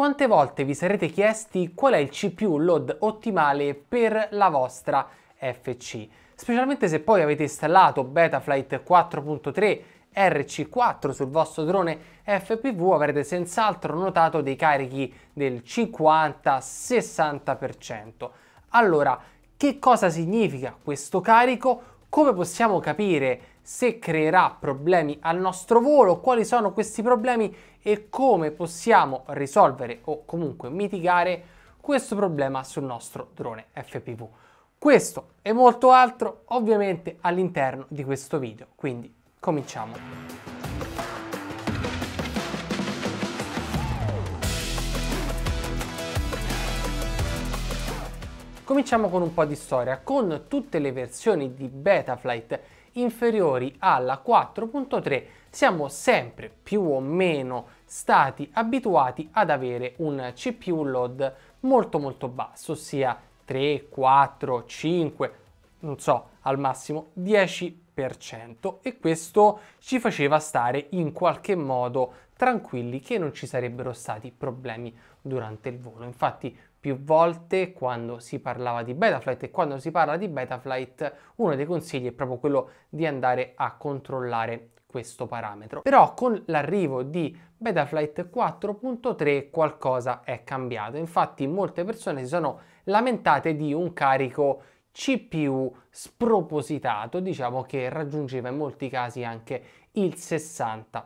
Quante volte vi sarete chiesti qual è il CPU load ottimale per la vostra FC? Specialmente se poi avete installato Betaflight 4.3 RC4 sul vostro drone FPV avrete senz'altro notato dei carichi del 50-60%. Allora, che cosa significa questo carico? Come possiamo capire se creerà problemi al nostro volo, quali sono questi problemi e come possiamo risolvere o comunque mitigare questo problema sul nostro drone FPV. Questo e molto altro ovviamente all'interno di questo video, quindi cominciamo. Cominciamo con un po' di storia. Con tutte le versioni di Betaflight inferiori alla 4.3 siamo sempre più o meno stati abituati ad avere un CPU load molto molto basso, ossia 3, 4, 5, non so, al massimo 10% e questo ci faceva stare in qualche modo tranquilli che non ci sarebbero stati problemi durante il volo. Infatti più volte quando si parlava di Betaflight e quando si parla di Betaflight uno dei consigli è proprio quello di andare a controllare questo parametro. Però con l'arrivo di Betaflight 4.3 qualcosa è cambiato. Infatti molte persone si sono lamentate di un carico CPU spropositato, diciamo che raggiungeva in molti casi anche il 60%.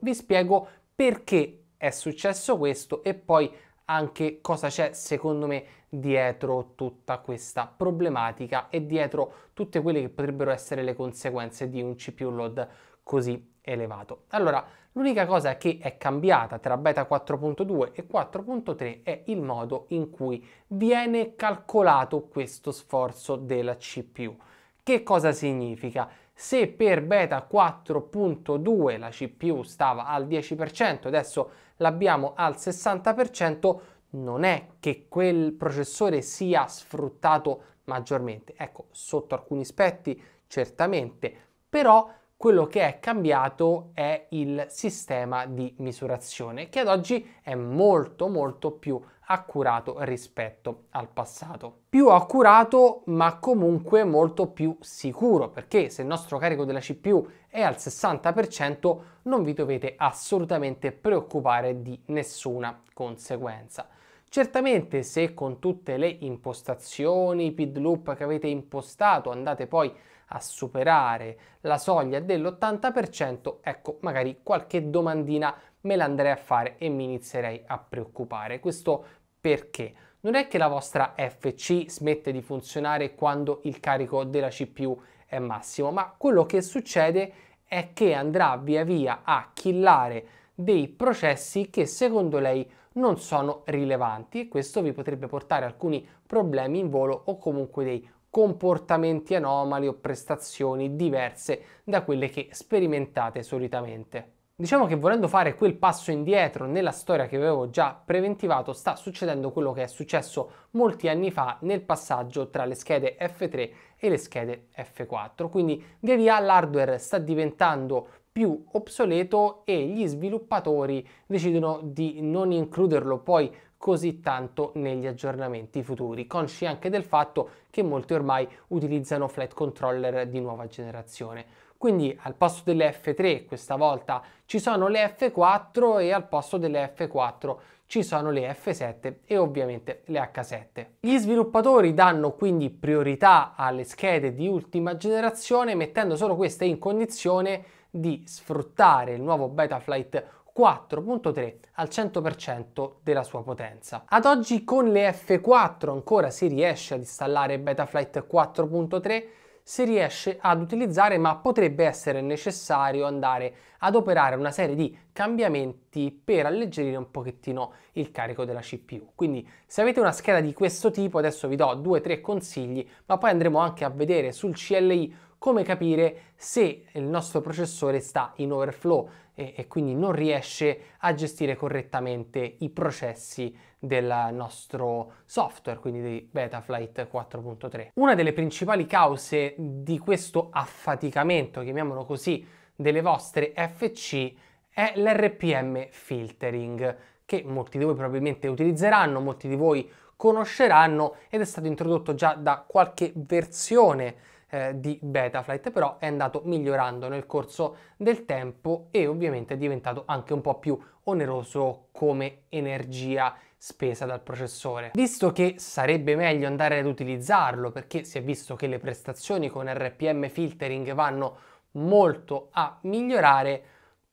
Vi spiego perché è successo questo e poi anche cosa c'è secondo me dietro tutta questa problematica e dietro tutte quelle che potrebbero essere le conseguenze di un CPU load così elevato. Allora, l'unica cosa che è cambiata tra beta 4.2 e 4.3 è il modo in cui viene calcolato questo sforzo della CPU. Che cosa significa? Se per beta 4.2 la CPU stava al 10%, adesso l'abbiamo al 60%, non è che quel processore sia sfruttato maggiormente. Ecco, sotto alcuni aspetti certamente, però quello che è cambiato è il sistema di misurazione che ad oggi è molto molto più accurato rispetto al passato. Più accurato ma comunque molto più sicuro perché se il nostro carico della CPU è al 60% non vi dovete assolutamente preoccupare di nessuna conseguenza. Certamente se con tutte le impostazioni, i PID loop che avete impostato andate poi a a superare la soglia dell'80%, ecco, magari qualche domandina me l'andrei a fare e mi inizierei a preoccupare. Questo perché? Non è che la vostra FC smette di funzionare quando il carico della CPU è massimo, ma quello che succede è che andrà via via a killare dei processi che secondo lei non sono rilevanti e questo vi potrebbe portare alcuni problemi in volo o comunque dei comportamenti anomali o prestazioni diverse da quelle che sperimentate solitamente. Diciamo che volendo fare quel passo indietro nella storia che avevo già preventivato, sta succedendo quello che è successo molti anni fa nel passaggio tra le schede F3 e le schede F4. Quindi via via l'hardware sta diventando più obsoleto e gli sviluppatori decidono di non includerlo poi così tanto negli aggiornamenti futuri, consci anche del fatto che molti ormai utilizzano flat controller di nuova generazione. Quindi al posto delle F3 questa volta ci sono le F4 e al posto delle F4 ci sono le F7 e ovviamente le H7. Gli sviluppatori danno quindi priorità alle schede di ultima generazione mettendo solo queste in condizione di sfruttare il nuovo Betaflight 4.3 al 100% della sua potenza. Ad oggi con le F4 ancora si riesce ad installare Betaflight 4.3 si riesce ad utilizzare ma potrebbe essere necessario andare ad operare una serie di cambiamenti per alleggerire un pochettino il carico della CPU. Quindi se avete una scheda di questo tipo adesso vi do due o tre consigli ma poi andremo anche a vedere sul CLI come capire se il nostro processore sta in overflow e, e quindi non riesce a gestire correttamente i processi del nostro software, quindi di Betaflight 4.3. Una delle principali cause di questo affaticamento, chiamiamolo così, delle vostre FC è l'RPM filtering che molti di voi probabilmente utilizzeranno, molti di voi conosceranno ed è stato introdotto già da qualche versione eh, di Betaflight, però è andato migliorando nel corso del tempo e ovviamente è diventato anche un po' più oneroso come energia spesa dal processore. Visto che sarebbe meglio andare ad utilizzarlo perché si è visto che le prestazioni con RPM filtering vanno molto a migliorare,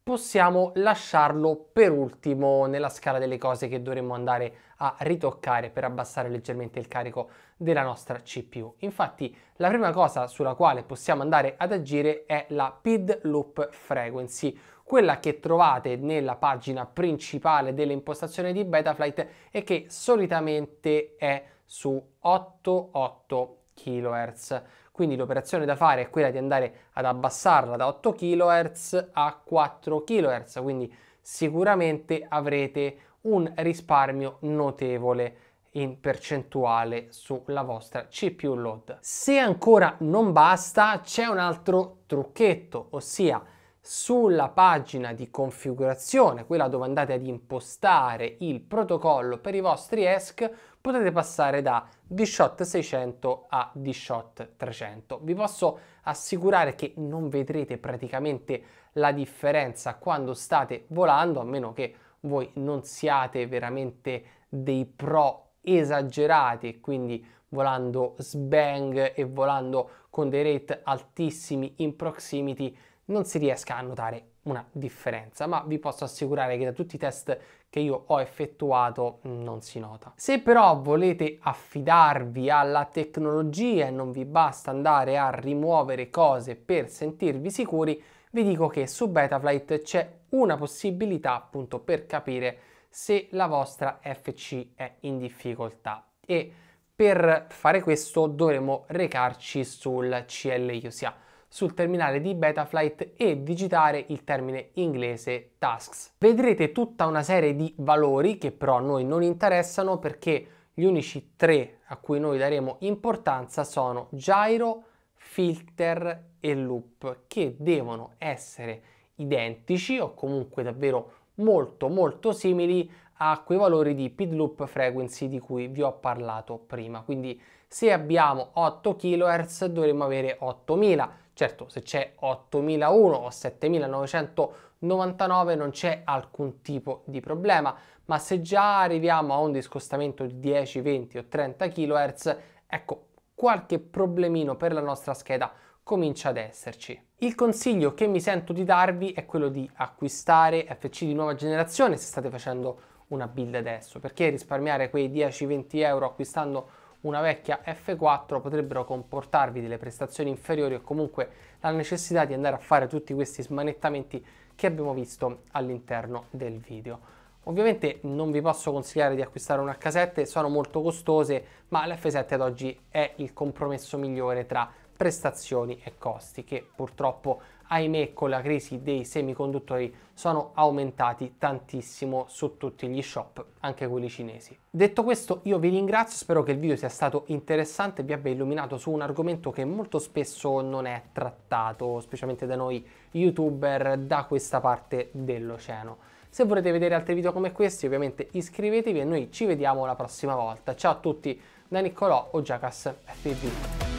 possiamo lasciarlo per ultimo nella scala delle cose che dovremmo andare a ritoccare per abbassare leggermente il carico della nostra CPU. Infatti la prima cosa sulla quale possiamo andare ad agire è la PID Loop Frequency, quella che trovate nella pagina principale delle impostazioni di Betaflight e che solitamente è su 88 kHz. Quindi l'operazione da fare è quella di andare ad abbassarla da 8 kHz a 4 kHz, quindi sicuramente avrete un risparmio notevole in percentuale sulla vostra CPU load. Se ancora non basta, c'è un altro trucchetto, ossia sulla pagina di configurazione, quella dove andate ad impostare il protocollo per i vostri ESC, potete passare da D-Shot 600 a D-Shot 300. Vi posso assicurare che non vedrete praticamente la differenza quando state volando, a meno che voi non siate veramente dei pro esagerati, quindi volando sbang e volando con dei rate altissimi in proximity, non si riesca a notare una differenza, ma vi posso assicurare che da tutti i test che io ho effettuato mm, non si nota. Se però volete affidarvi alla tecnologia e non vi basta andare a rimuovere cose per sentirvi sicuri, vi dico che su Betaflight c'è una possibilità appunto per capire se la vostra FC è in difficoltà e per fare questo dovremo recarci sul CL USA sul terminale di Betaflight e digitare il termine inglese tasks. Vedrete tutta una serie di valori che però a noi non interessano perché gli unici tre a cui noi daremo importanza sono gyro, filter e loop che devono essere identici o comunque davvero molto molto simili a quei valori di pid loop frequency di cui vi ho parlato prima quindi se abbiamo 8 kHz dovremmo avere 8000 Certo, se c'è 8001 o 7999 non c'è alcun tipo di problema, ma se già arriviamo a un discostamento di 10, 20 o 30 kHz, ecco, qualche problemino per la nostra scheda comincia ad esserci. Il consiglio che mi sento di darvi è quello di acquistare FC di nuova generazione se state facendo una build adesso, perché risparmiare quei 10-20 euro acquistando una vecchia F4 potrebbero comportarvi delle prestazioni inferiori o comunque la necessità di andare a fare tutti questi smanettamenti che abbiamo visto all'interno del video. Ovviamente non vi posso consigliare di acquistare una H7, sono molto costose, ma l'F7 ad oggi è il compromesso migliore tra prestazioni e costi, che purtroppo ahimè con la crisi dei semiconduttori sono aumentati tantissimo su tutti gli shop, anche quelli cinesi. Detto questo io vi ringrazio, spero che il video sia stato interessante e vi abbia illuminato su un argomento che molto spesso non è trattato, specialmente da noi youtuber da questa parte dell'oceano. Se volete vedere altri video come questi ovviamente iscrivetevi e noi ci vediamo la prossima volta. Ciao a tutti da Niccolò o Giacas FB.